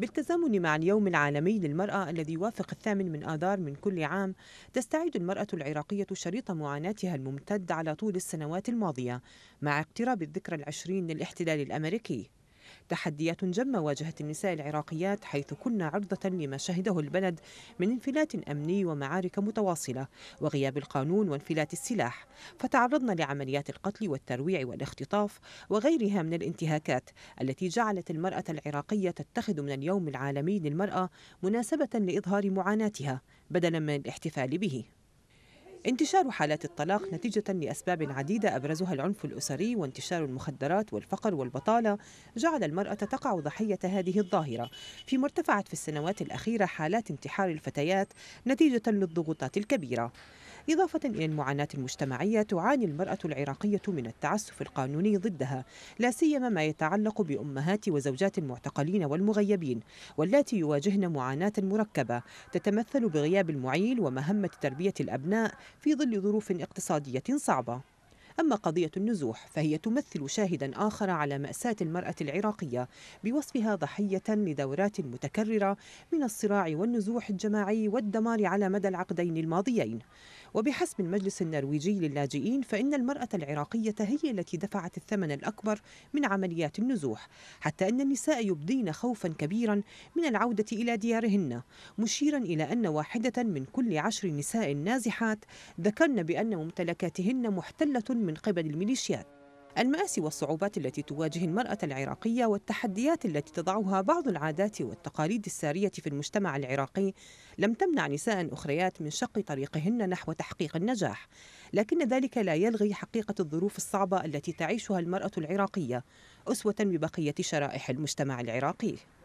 بالتزامن مع اليوم العالمي للمرأة الذي يوافق الثامن من آذار من كل عام تستعيد المرأة العراقية شريط معاناتها الممتد على طول السنوات الماضية مع اقتراب الذكرى العشرين للاحتلال الأمريكي تحديات جمة واجهت النساء العراقيات حيث كن عرضة لما شهده البلد من انفلات أمني ومعارك متواصلة وغياب القانون وانفلات السلاح فتعرضن لعمليات القتل والترويع والاختطاف وغيرها من الانتهاكات التي جعلت المرأة العراقية تتخذ من اليوم العالمي للمرأة مناسبة لإظهار معاناتها بدلا من الاحتفال به انتشار حالات الطلاق نتيجة لأسباب عديدة أبرزها العنف الأسري وانتشار المخدرات والفقر والبطالة جعل المرأة تقع ضحية هذه الظاهرة فيما ارتفعت في السنوات الأخيرة حالات انتحار الفتيات نتيجة للضغوطات الكبيرة إضافة إلى المعاناة المجتمعية تعاني المرأة العراقية من التعسف القانوني ضدها لا سيما ما يتعلق بأمهات وزوجات المعتقلين والمغيبين واللاتي يواجهن معاناة مركبة تتمثل بغياب المعيل ومهمة تربية الأبناء في ظل ظروف اقتصادية صعبة أما قضية النزوح فهي تمثل شاهدا آخر على مأساة المرأة العراقية بوصفها ضحية لدورات متكررة من الصراع والنزوح الجماعي والدمار على مدى العقدين الماضيين وبحسب المجلس النرويجي للاجئين فإن المرأة العراقية هي التي دفعت الثمن الأكبر من عمليات النزوح حتى أن النساء يبدين خوفا كبيرا من العودة إلى ديارهن مشيرا إلى أن واحدة من كل عشر نساء نازحات ذكرن بأن ممتلكاتهن محتلة من من قبل الميليشيات المآسي والصعوبات التي تواجه المرأة العراقية والتحديات التي تضعها بعض العادات والتقاليد السارية في المجتمع العراقي لم تمنع نساء أخريات من شق طريقهن نحو تحقيق النجاح، لكن ذلك لا يلغي حقيقة الظروف الصعبة التي تعيشها المرأة العراقية أسوة ببقية شرائح المجتمع العراقي.